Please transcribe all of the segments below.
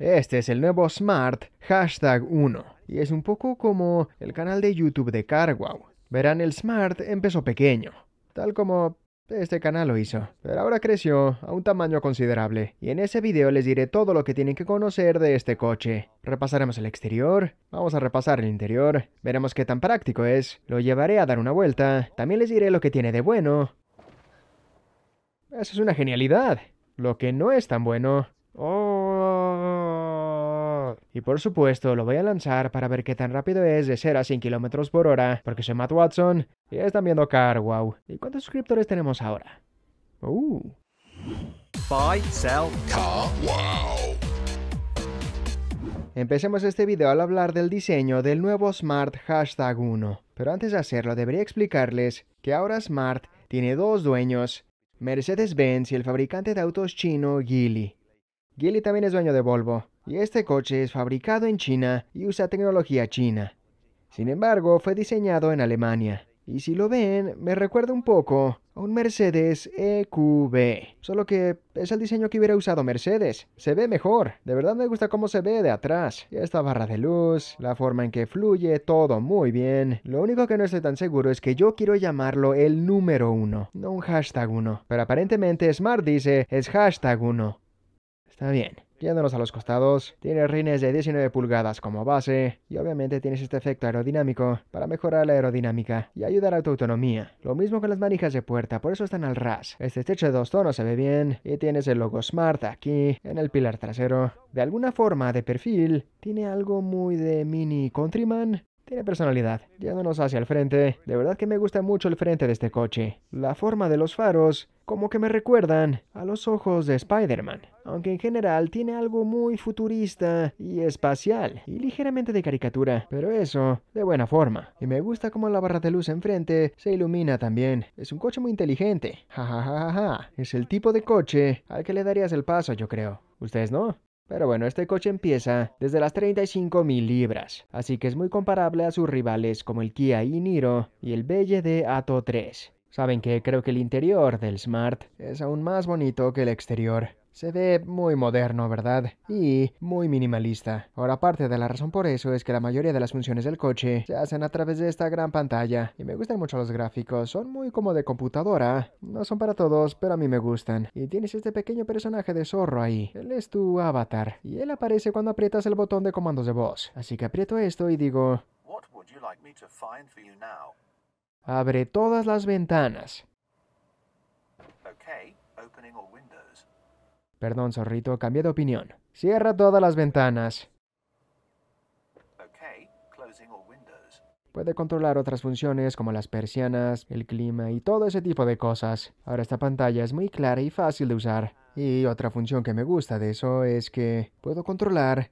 Este es el nuevo Smart Hashtag 1 y es un poco como el canal de YouTube de CarWow. Verán, el Smart empezó pequeño, tal como este canal lo hizo, pero ahora creció a un tamaño considerable y en ese video les diré todo lo que tienen que conocer de este coche. Repasaremos el exterior, vamos a repasar el interior, veremos qué tan práctico es, lo llevaré a dar una vuelta, también les diré lo que tiene de bueno. Eso es una genialidad. Lo que no es tan bueno Oh. Y por supuesto, lo voy a lanzar para ver qué tan rápido es de 0 a 100 km por hora, porque soy Matt Watson y están viendo Car, wow. ¿Y cuántos suscriptores tenemos ahora? Uh. Buy, sell, Empecemos este video al hablar del diseño del nuevo Smart Hashtag 1. Pero antes de hacerlo, debería explicarles que ahora Smart tiene dos dueños, Mercedes-Benz y el fabricante de autos chino Geely. Geely también es dueño de Volvo, y este coche es fabricado en China y usa tecnología china. Sin embargo, fue diseñado en Alemania. Y si lo ven, me recuerda un poco a un Mercedes EQB. Solo que es el diseño que hubiera usado Mercedes. Se ve mejor. De verdad me gusta cómo se ve de atrás. Esta barra de luz, la forma en que fluye, todo muy bien. Lo único que no estoy tan seguro es que yo quiero llamarlo el número uno, no un hashtag uno. Pero aparentemente Smart dice es hashtag uno. Está bien. Yéndonos a los costados, tiene rines de 19 pulgadas como base y obviamente tienes este efecto aerodinámico para mejorar la aerodinámica y ayudar a tu autonomía. Lo mismo con las manijas de puerta, por eso están al ras. Este techo de dos tonos se ve bien y tienes el logo Smart aquí en el pilar trasero. De alguna forma de perfil tiene algo muy de mini Countryman tiene personalidad. Yéndonos hacia el frente, de verdad que me gusta mucho el frente de este coche. La forma de los faros, como que me recuerdan a los ojos de Spider-Man, aunque en general tiene algo muy futurista y espacial y ligeramente de caricatura, pero eso de buena forma. Y me gusta como la barra de luz enfrente se ilumina también. Es un coche muy inteligente. Ja, ja, ja, ja, ja. Es el tipo de coche al que le darías el paso, yo creo. ¿Ustedes no? Pero bueno, este coche empieza desde las 35.000 mil libras, así que es muy comparable a sus rivales como el Kia y niro y el de Ato 3. Saben que creo que el interior del Smart es aún más bonito que el exterior. Se ve muy moderno, ¿verdad? Y muy minimalista. Ahora, parte de la razón por eso es que la mayoría de las funciones del coche se hacen a través de esta gran pantalla. Y me gustan mucho los gráficos, son muy como de computadora. No son para todos, pero a mí me gustan. Y tienes este pequeño personaje de zorro ahí. Él es tu avatar. Y él aparece cuando aprietas el botón de comandos de voz. Así que aprieto esto y digo... Abre todas las ventanas. Perdón, zorrito, cambié de opinión. Cierra todas las ventanas. Puede controlar otras funciones como las persianas, el clima y todo ese tipo de cosas. Ahora esta pantalla es muy clara y fácil de usar. Y otra función que me gusta de eso es que puedo controlar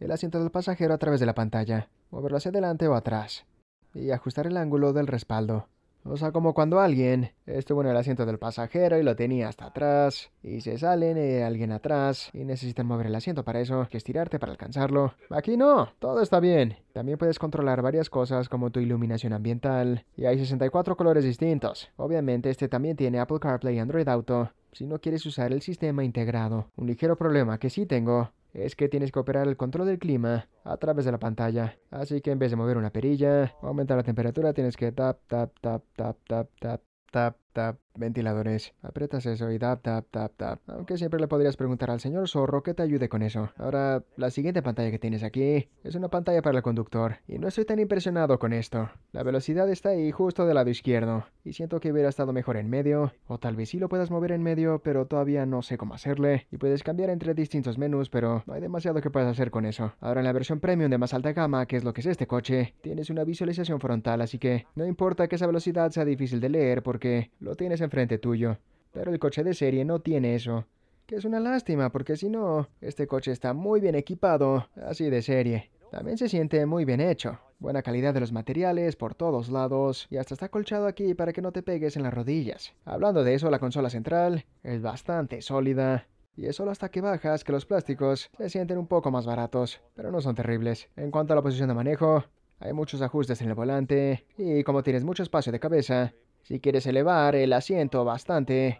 el asiento del pasajero a través de la pantalla, moverlo hacia adelante o atrás, y ajustar el ángulo del respaldo. O sea, como cuando alguien estuvo en el asiento del pasajero y lo tenía hasta atrás, y se salen y eh, alguien atrás y necesitan mover el asiento para eso, que estirarte para alcanzarlo. Aquí no, todo está bien. También puedes controlar varias cosas como tu iluminación ambiental, y hay 64 colores distintos. Obviamente este también tiene Apple CarPlay y Android Auto, si no quieres usar el sistema integrado. Un ligero problema que sí tengo es que tienes que operar el control del clima a través de la pantalla. Así que en vez de mover una perilla, o aumentar la temperatura, tienes que tap, tap, tap, tap, tap, tap, tap, tap, ventiladores. Aprietas eso y tap, tap, tap, tap. Aunque siempre le podrías preguntar al señor zorro que te ayude con eso. Ahora, la siguiente pantalla que tienes aquí es una pantalla para el conductor. Y no estoy tan impresionado con esto. La velocidad está ahí justo del lado izquierdo. Y siento que hubiera estado mejor en medio. O tal vez sí lo puedas mover en medio, pero todavía no sé cómo hacerle. Y puedes cambiar entre distintos menús, pero no hay demasiado que puedas hacer con eso. Ahora en la versión premium de más alta gama, que es lo que es este coche, tienes una visualización frontal, así que no importa que esa velocidad sea difícil de leer porque lo tienes enfrente tuyo. Pero el coche de serie no tiene eso. Que es una lástima, porque si no, este coche está muy bien equipado, así de serie. También se siente muy bien hecho. Buena calidad de los materiales por todos lados y hasta está colchado aquí para que no te pegues en las rodillas. Hablando de eso, la consola central es bastante sólida. Y es solo hasta que bajas que los plásticos se sienten un poco más baratos, pero no son terribles. En cuanto a la posición de manejo, hay muchos ajustes en el volante y como tienes mucho espacio de cabeza, si quieres elevar el asiento bastante,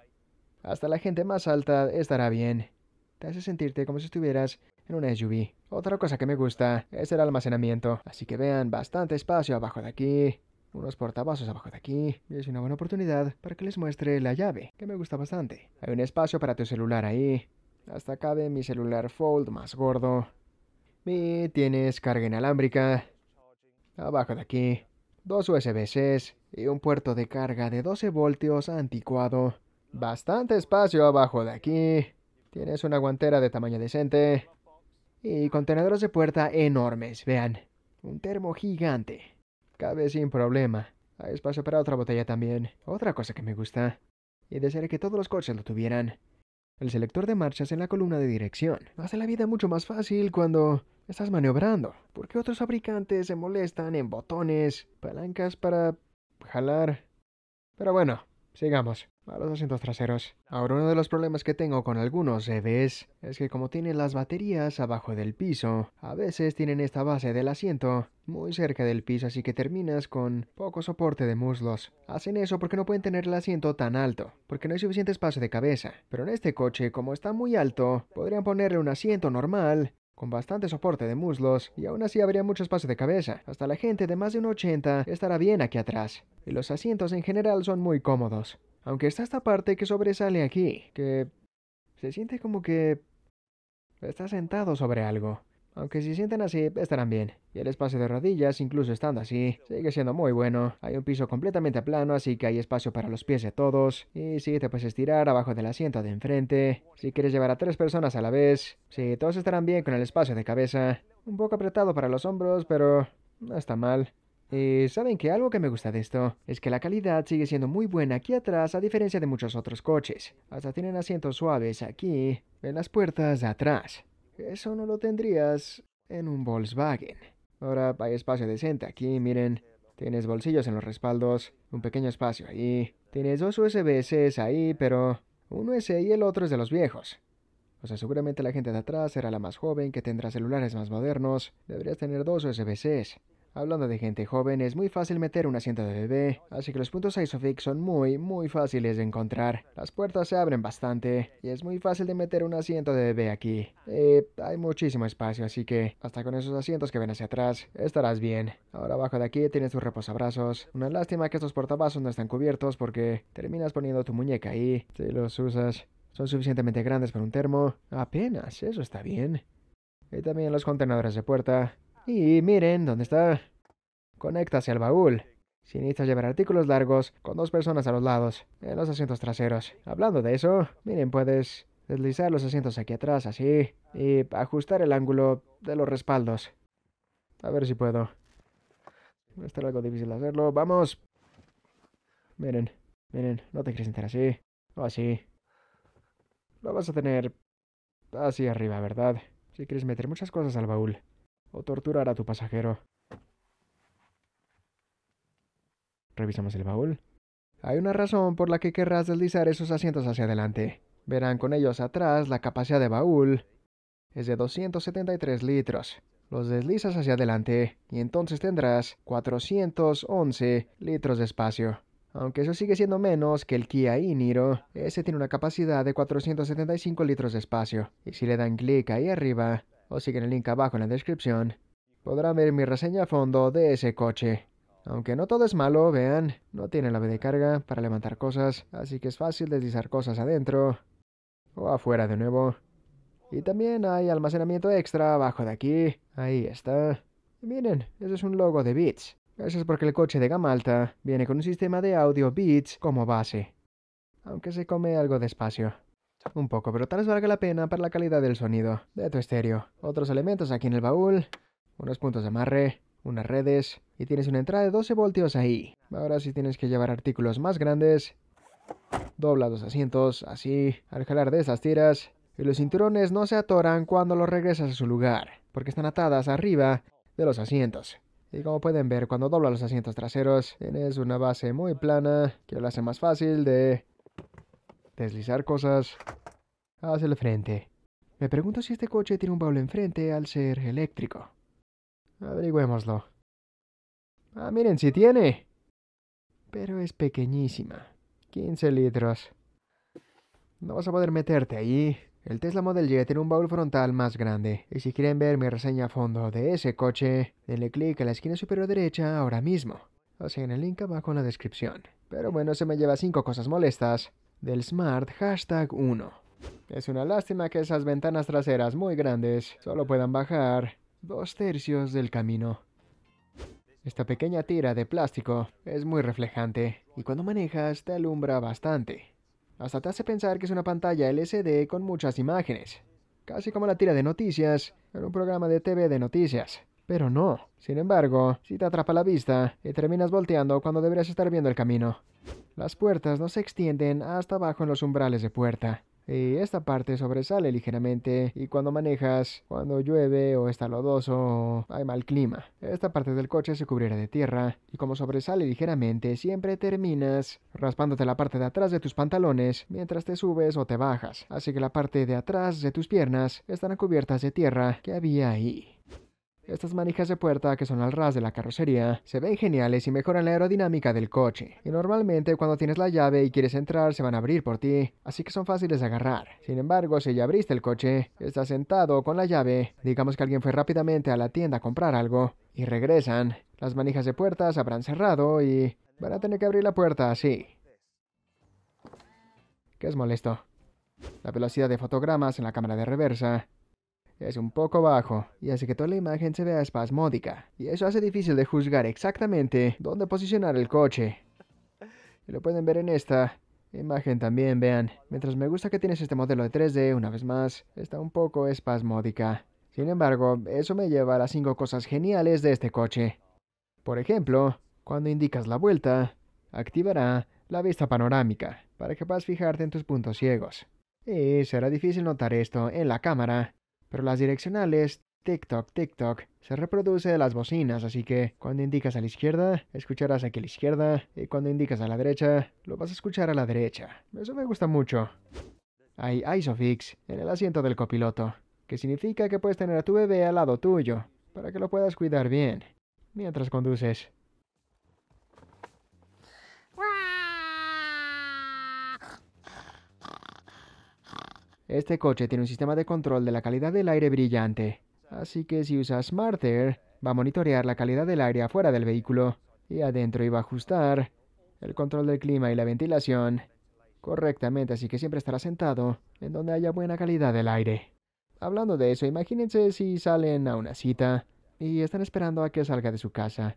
hasta la gente más alta estará bien. Te hace sentirte como si estuvieras en una SUV. Otra cosa que me gusta es el almacenamiento, así que vean bastante espacio abajo de aquí, unos portavasos abajo de aquí, y es una buena oportunidad para que les muestre la llave, que me gusta bastante. Hay un espacio para tu celular ahí, hasta cabe mi celular Fold más gordo. Y tienes carga inalámbrica abajo de aquí dos USB-Cs y un puerto de carga de 12 voltios anticuado. Bastante espacio abajo de aquí. Tienes una guantera de tamaño decente. Y contenedores de puerta enormes, vean. Un termo gigante. Cabe sin problema. Hay espacio para otra botella también. Otra cosa que me gusta. Y desearía que todos los coches lo tuvieran el selector de marchas en la columna de dirección. Hace la vida mucho más fácil cuando estás maniobrando, porque otros fabricantes se molestan en botones, palancas para jalar. Pero bueno, Sigamos a los asientos traseros. Ahora uno de los problemas que tengo con algunos EVs es que como tienen las baterías abajo del piso, a veces tienen esta base del asiento muy cerca del piso así que terminas con poco soporte de muslos. Hacen eso porque no pueden tener el asiento tan alto, porque no hay suficiente espacio de cabeza. Pero en este coche, como está muy alto, podrían ponerle un asiento normal con bastante soporte de muslos, y aún así habría mucho espacio de cabeza. Hasta la gente de más de un 80 estará bien aquí atrás, y los asientos en general son muy cómodos. Aunque está esta parte que sobresale aquí, que... se siente como que... está sentado sobre algo. Aunque si sienten así, estarán bien. Y el espacio de rodillas, incluso estando así, sigue siendo muy bueno. Hay un piso completamente plano, así que hay espacio para los pies de todos. Y si sí, te puedes estirar abajo del asiento de enfrente. Si quieres llevar a tres personas a la vez. Sí, todos estarán bien con el espacio de cabeza. Un poco apretado para los hombros, pero no está mal. Y saben que algo que me gusta de esto es que la calidad sigue siendo muy buena aquí atrás a diferencia de muchos otros coches. Hasta tienen asientos suaves aquí, en las puertas de atrás. Eso no lo tendrías en un Volkswagen. Ahora hay espacio decente. Aquí, miren, tienes bolsillos en los respaldos, un pequeño espacio ahí. Tienes dos USB-Cs ahí, pero uno es ahí y el otro es de los viejos. O sea, seguramente la gente de atrás será la más joven que tendrá celulares más modernos. Deberías tener dos USB-Cs. Hablando de gente joven, es muy fácil meter un asiento de bebé, así que los puntos ISOFIX son muy, muy fáciles de encontrar. Las puertas se abren bastante y es muy fácil de meter un asiento de bebé aquí. Eh, hay muchísimo espacio, así que hasta con esos asientos que ven hacia atrás, estarás bien. Ahora abajo de aquí tienes tus reposabrazos. Una lástima que estos portavasos no están cubiertos porque terminas poniendo tu muñeca ahí si los usas. Son suficientemente grandes para un termo. Apenas, eso está bien. Y también los contenedores de puerta. Y miren dónde está. Conecta hacia el baúl. Si necesitas llevar artículos largos, con dos personas a los lados, en los asientos traseros. Hablando de eso, miren, puedes deslizar los asientos aquí atrás, así, y ajustar el ángulo de los respaldos. A ver si puedo. Va a estar algo difícil hacerlo. ¡Vamos! Miren, miren, no te quieres sentar así, o así. Lo vas a tener así arriba, ¿verdad? Si quieres meter muchas cosas al baúl o torturar a tu pasajero. Revisamos el baúl. Hay una razón por la que querrás deslizar esos asientos hacia adelante. Verán con ellos atrás la capacidad de baúl es de 273 litros. Los deslizas hacia adelante y entonces tendrás 411 litros de espacio. Aunque eso sigue siendo menos que el Kia Iniro, ese tiene una capacidad de 475 litros de espacio. Y si le dan clic ahí arriba, o siguen el link abajo en la descripción, podrán ver mi reseña a fondo de ese coche. Aunque no todo es malo, vean, no tiene la B de carga para levantar cosas, así que es fácil deslizar cosas adentro o afuera de nuevo. Y también hay almacenamiento extra abajo de aquí, ahí está. miren, ese es un logo de Beats. Eso es porque el coche de gama alta viene con un sistema de audio Beats como base, aunque se come algo despacio. Un poco, pero tal vez valga la pena para la calidad del sonido. De tu estéreo. Otros elementos aquí en el baúl. Unos puntos de amarre. Unas redes. Y tienes una entrada de 12 voltios ahí. Ahora si tienes que llevar artículos más grandes. Dobla los asientos, así. Al jalar de esas tiras. Y los cinturones no se atoran cuando los regresas a su lugar. Porque están atadas arriba de los asientos. Y como pueden ver, cuando dobla los asientos traseros, tienes una base muy plana que lo hace más fácil de deslizar cosas hacia el frente. Me pregunto si este coche tiene un baúl enfrente al ser eléctrico. Averigüémoslo. Ah, miren, si sí tiene. Pero es pequeñísima. 15 litros. No vas a poder meterte ahí. El Tesla Model Y tiene un baúl frontal más grande. Y si quieren ver mi reseña a fondo de ese coche, denle clic a la esquina superior derecha ahora mismo. O sea, en el link abajo en la descripción. Pero bueno, se me lleva cinco cosas molestas del Smart Hashtag 1. Es una lástima que esas ventanas traseras muy grandes solo puedan bajar dos tercios del camino. Esta pequeña tira de plástico es muy reflejante y cuando manejas te alumbra bastante. Hasta te hace pensar que es una pantalla LCD con muchas imágenes, casi como la tira de noticias en un programa de TV de noticias. Pero no. Sin embargo, si te atrapa la vista y terminas volteando cuando deberías estar viendo el camino. Las puertas no se extienden hasta abajo en los umbrales de puerta. Y esta parte sobresale ligeramente y cuando manejas, cuando llueve o está lodoso o hay mal clima, esta parte del coche se cubrirá de tierra y como sobresale ligeramente siempre terminas raspándote la parte de atrás de tus pantalones mientras te subes o te bajas, así que la parte de atrás de tus piernas estará cubiertas de tierra que había ahí. Estas manijas de puerta que son al ras de la carrocería se ven geniales y mejoran la aerodinámica del coche. Y normalmente cuando tienes la llave y quieres entrar se van a abrir por ti, así que son fáciles de agarrar. Sin embargo, si ya abriste el coche, estás sentado con la llave, digamos que alguien fue rápidamente a la tienda a comprar algo y regresan, las manijas de puerta se habrán cerrado y van a tener que abrir la puerta así. ¿Qué es molesto? La velocidad de fotogramas en la cámara de reversa es un poco bajo y hace que toda la imagen se vea espasmódica. Y eso hace difícil de juzgar exactamente dónde posicionar el coche. Y lo pueden ver en esta imagen también, vean. Mientras me gusta que tienes este modelo de 3D, una vez más, está un poco espasmódica. Sin embargo, eso me lleva a las cinco cosas geniales de este coche. Por ejemplo, cuando indicas la vuelta, activará la vista panorámica para que puedas fijarte en tus puntos ciegos. Y será difícil notar esto en la cámara, pero las direccionales tic-toc, se reproduce de las bocinas, así que cuando indicas a la izquierda, escucharás aquí a la izquierda, y cuando indicas a la derecha, lo vas a escuchar a la derecha. Eso me gusta mucho. Hay ISOFIX en el asiento del copiloto, que significa que puedes tener a tu bebé al lado tuyo, para que lo puedas cuidar bien, mientras conduces. Este coche tiene un sistema de control de la calidad del aire brillante, así que si usa Smarter, va a monitorear la calidad del aire afuera del vehículo y adentro y va a ajustar el control del clima y la ventilación correctamente, así que siempre estará sentado en donde haya buena calidad del aire. Hablando de eso, imagínense si salen a una cita y están esperando a que salga de su casa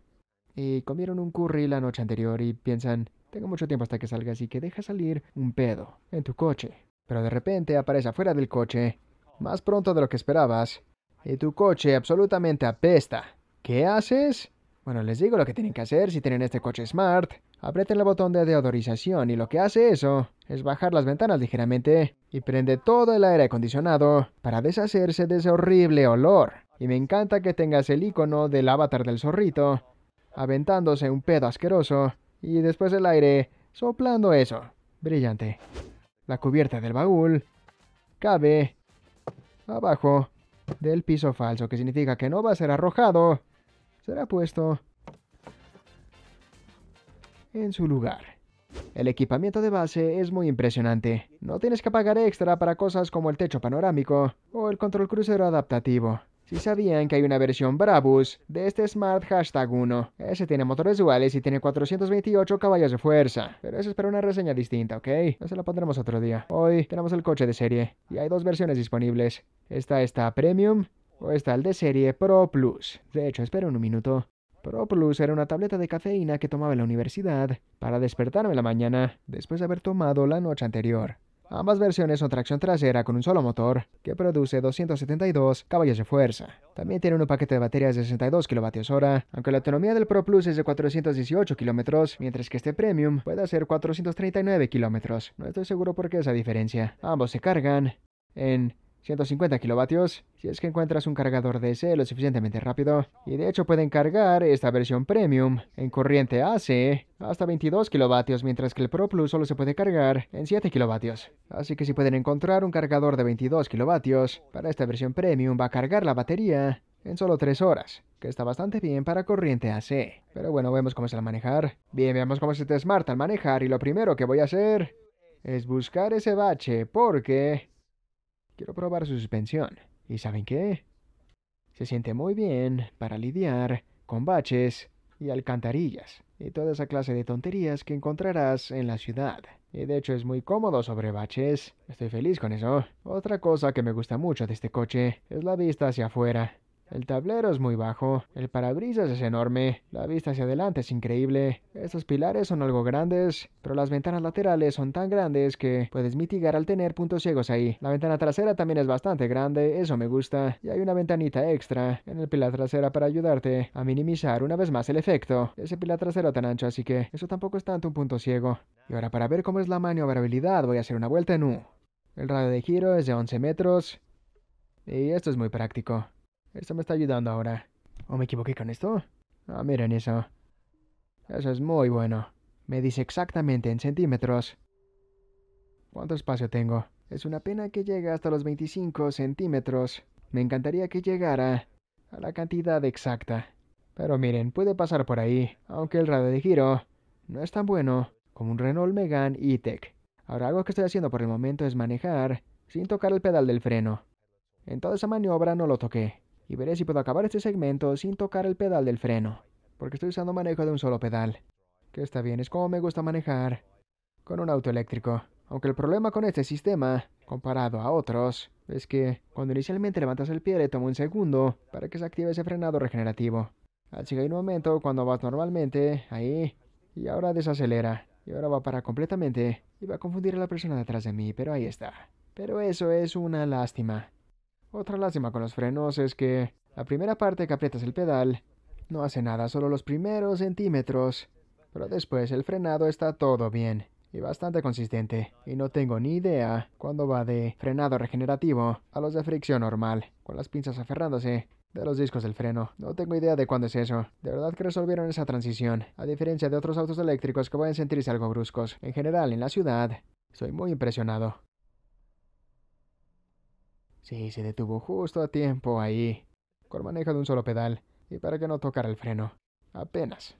y comieron un curry la noche anterior y piensan, tengo mucho tiempo hasta que salga, así que deja salir un pedo en tu coche. Pero de repente aparece afuera del coche, más pronto de lo que esperabas, y tu coche absolutamente apesta. ¿Qué haces? Bueno, les digo lo que tienen que hacer si tienen este coche Smart. Aprieten el botón de deodorización y lo que hace eso es bajar las ventanas ligeramente y prende todo el aire acondicionado para deshacerse de ese horrible olor. Y me encanta que tengas el icono del avatar del zorrito aventándose un pedo asqueroso y después el aire soplando eso. Brillante la cubierta del baúl cabe abajo del piso falso, que significa que no va a ser arrojado, será puesto en su lugar. El equipamiento de base es muy impresionante. No tienes que pagar extra para cosas como el techo panorámico o el control crucero adaptativo. Si sabían que hay una versión Brabus de este Smart Hashtag 1. Ese tiene motores duales y tiene 428 caballos de fuerza. Pero eso es para una reseña distinta, ¿ok? se la pondremos otro día. Hoy tenemos el coche de serie y hay dos versiones disponibles. Esta está Premium o está el de serie Pro Plus. De hecho, espera un minuto. Pro Plus era una tableta de cafeína que tomaba en la universidad para despertarme en la mañana después de haber tomado la noche anterior. Ambas versiones son tracción trasera con un solo motor, que produce 272 caballos de fuerza. También tiene un paquete de baterías de 62 kWh, aunque la autonomía del Pro Plus es de 418 km, mientras que este Premium puede hacer 439 km. No estoy seguro por qué esa diferencia. Ambos se cargan en 150 kilovatios si es que encuentras un cargador DC lo suficientemente rápido. Y de hecho pueden cargar esta versión premium en corriente AC hasta 22 kilovatios, mientras que el Pro Plus solo se puede cargar en 7 kilovatios. Así que si pueden encontrar un cargador de 22 kilovatios para esta versión premium va a cargar la batería en solo 3 horas, que está bastante bien para corriente AC. Pero bueno, vemos cómo es a manejar. Bien, veamos cómo se te Smart al manejar y lo primero que voy a hacer es buscar ese bache porque Quiero probar su suspensión. ¿Y saben qué? Se siente muy bien para lidiar con baches y alcantarillas y toda esa clase de tonterías que encontrarás en la ciudad. Y de hecho es muy cómodo sobre baches. Estoy feliz con eso. Otra cosa que me gusta mucho de este coche es la vista hacia afuera. El tablero es muy bajo, el parabrisas es enorme, la vista hacia adelante es increíble. Estos pilares son algo grandes, pero las ventanas laterales son tan grandes que puedes mitigar al tener puntos ciegos ahí. La ventana trasera también es bastante grande, eso me gusta, y hay una ventanita extra en el pilar trasera para ayudarte a minimizar una vez más el efecto. Ese pilar trasero tan ancho, así que eso tampoco es tanto un punto ciego. Y ahora para ver cómo es la maniobrabilidad voy a hacer una vuelta en U. El radio de giro es de 11 metros, y esto es muy práctico. Esto me está ayudando ahora. ¿O me equivoqué con esto? Ah, miren eso. Eso es muy bueno. Me dice exactamente en centímetros. ¿Cuánto espacio tengo? Es una pena que llegue hasta los 25 centímetros. Me encantaría que llegara a la cantidad exacta. Pero miren, puede pasar por ahí, aunque el radio de giro no es tan bueno como un Renault Megane E-Tech. Ahora algo que estoy haciendo por el momento es manejar sin tocar el pedal del freno. En toda esa maniobra no lo toqué y veré si puedo acabar este segmento sin tocar el pedal del freno, porque estoy usando manejo de un solo pedal. Que está bien, es como me gusta manejar con un auto eléctrico. Aunque el problema con este sistema, comparado a otros, es que cuando inicialmente levantas el pie le toma un segundo para que se active ese frenado regenerativo. Así que hay un momento cuando vas normalmente, ahí, y ahora desacelera, y ahora va a parar completamente, y va a confundir a la persona detrás de mí, pero ahí está. Pero eso es una lástima. Otra lástima con los frenos es que la primera parte que aprietas el pedal no hace nada, solo los primeros centímetros. Pero después el frenado está todo bien y bastante consistente. Y no tengo ni idea cuándo va de frenado regenerativo a los de fricción normal, con las pinzas aferrándose de los discos del freno. No tengo idea de cuándo es eso. De verdad que resolvieron esa transición, a diferencia de otros autos eléctricos que pueden sentirse algo bruscos. En general, en la ciudad, soy muy impresionado. Sí, se detuvo justo a tiempo ahí, con manejo de un solo pedal, y para que no tocara el freno. Apenas.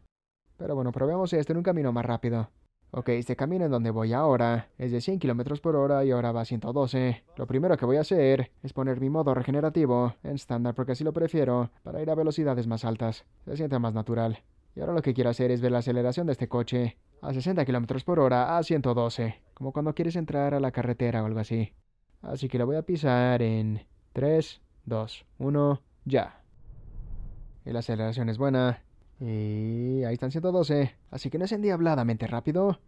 Pero bueno, probemos esto en un camino más rápido. Ok, este camino en donde voy ahora es de 100 km por hora y ahora va a 112. Lo primero que voy a hacer es poner mi modo regenerativo en estándar porque así lo prefiero para ir a velocidades más altas. Se siente más natural. Y ahora lo que quiero hacer es ver la aceleración de este coche a 60 km por hora a 112, como cuando quieres entrar a la carretera o algo así. Así que la voy a pisar en 3, 2, 1, ya. Y la aceleración es buena. Y ahí están 112. Así que no es endiabladamente rápido,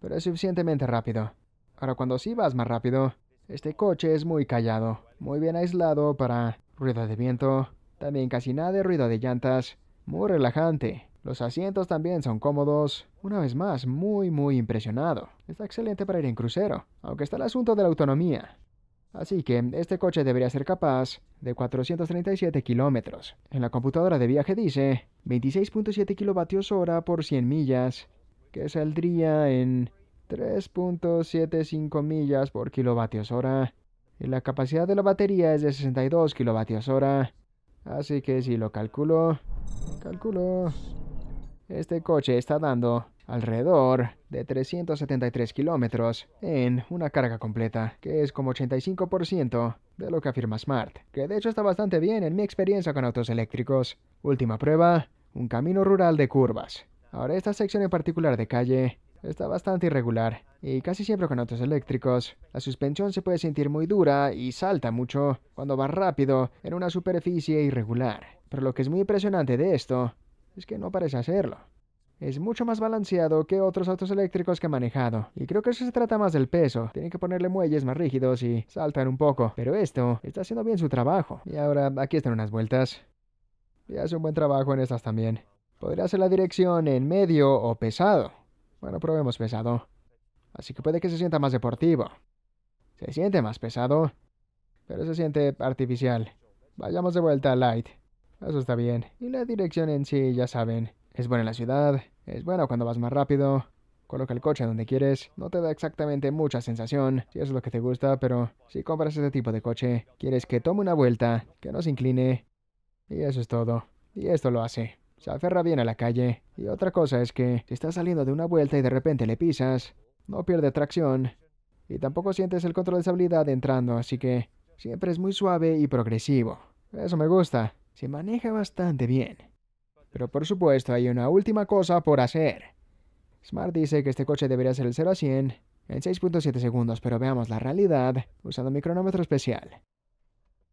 pero es suficientemente rápido. Ahora cuando sí vas más rápido, este coche es muy callado, muy bien aislado para ruido de viento, también casi nada de ruido de llantas, muy relajante. Los asientos también son cómodos. Una vez más, muy, muy impresionado. Está excelente para ir en crucero, aunque está el asunto de la autonomía. Así que este coche debería ser capaz de 437 kilómetros. En la computadora de viaje dice 26.7 kilovatios hora por 100 millas, que saldría en 3.75 millas por kilovatios hora. Y la capacidad de la batería es de 62 kilovatios hora. Así que si lo calculo, calculo, este coche está dando alrededor de 373 kilómetros en una carga completa, que es como 85% de lo que afirma Smart, que de hecho está bastante bien en mi experiencia con autos eléctricos. Última prueba, un camino rural de curvas. Ahora esta sección en particular de calle está bastante irregular y casi siempre con autos eléctricos. La suspensión se puede sentir muy dura y salta mucho cuando va rápido en una superficie irregular. Pero lo que es muy impresionante de esto es que no parece hacerlo. Es mucho más balanceado que otros autos eléctricos que he manejado. Y creo que eso se trata más del peso. Tienen que ponerle muelles más rígidos y saltan un poco. Pero esto está haciendo bien su trabajo. Y ahora aquí están unas vueltas. Y hace un buen trabajo en estas también. Podría ser la dirección en medio o pesado. Bueno, probemos pesado. Así que puede que se sienta más deportivo. Se siente más pesado. Pero se siente artificial. Vayamos de vuelta a light. Eso está bien. Y la dirección en sí, ya saben. Es bueno en la ciudad, es bueno cuando vas más rápido, coloca el coche donde quieres, no te da exactamente mucha sensación si es lo que te gusta, pero si compras este tipo de coche, quieres que tome una vuelta, que no se incline, y eso es todo. Y esto lo hace. Se aferra bien a la calle. Y otra cosa es que si estás saliendo de una vuelta y de repente le pisas, no pierde tracción. Y tampoco sientes el control de estabilidad entrando, así que siempre es muy suave y progresivo. Eso me gusta. Se maneja bastante bien. Pero por supuesto hay una última cosa por hacer. Smart dice que este coche debería ser el 0 a 100 en 6.7 segundos, pero veamos la realidad usando mi cronómetro especial.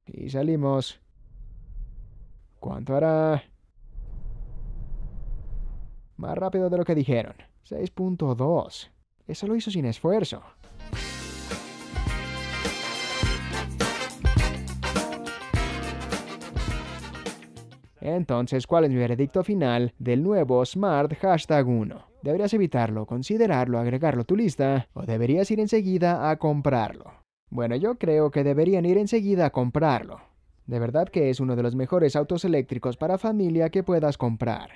Y salimos. ¿Cuánto hará? Más rápido de lo que dijeron. 6.2. Eso lo hizo sin esfuerzo. Entonces, ¿cuál es mi veredicto final del nuevo Smart Hashtag 1? ¿Deberías evitarlo, considerarlo, agregarlo a tu lista o deberías ir enseguida a comprarlo? Bueno, yo creo que deberían ir enseguida a comprarlo. De verdad que es uno de los mejores autos eléctricos para familia que puedas comprar.